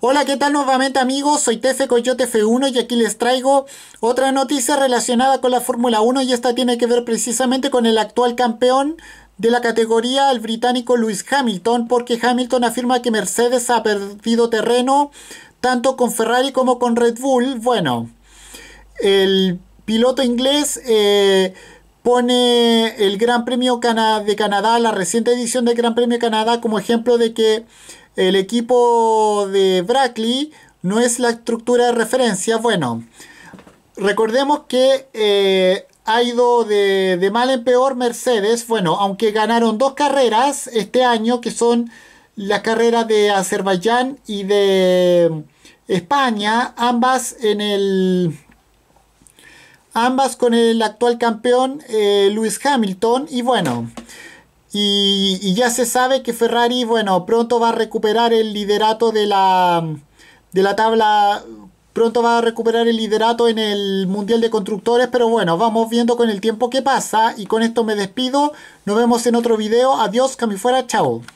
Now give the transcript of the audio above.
Hola, ¿qué tal nuevamente amigos? Soy Tefe Coyote F1 y aquí les traigo otra noticia relacionada con la Fórmula 1 y esta tiene que ver precisamente con el actual campeón de la categoría, el británico Lewis Hamilton, porque Hamilton afirma que Mercedes ha perdido terreno tanto con Ferrari como con Red Bull. Bueno, el piloto inglés... Eh, pone el Gran Premio de Canadá, la reciente edición del Gran Premio de Canadá, como ejemplo de que el equipo de Brackley no es la estructura de referencia. Bueno, recordemos que eh, ha ido de, mal en peor Mercedes. Bueno, aunque ganaron dos carreras este año, que son la carrera de Azerbaiyán y de España, ambas en el... Ambas con el actual campeón Luis eh, Lewis Hamilton. Y bueno, y, ya se sabe que Ferrari, bueno, pronto va a recuperar el liderato de la, de la tabla. Pronto va a recuperar el liderato en el Mundial de Constructores, pero bueno, vamos viendo con el tiempo que pasa. Y con esto me despido. Nos vemos en otro video. Adiós, que chao.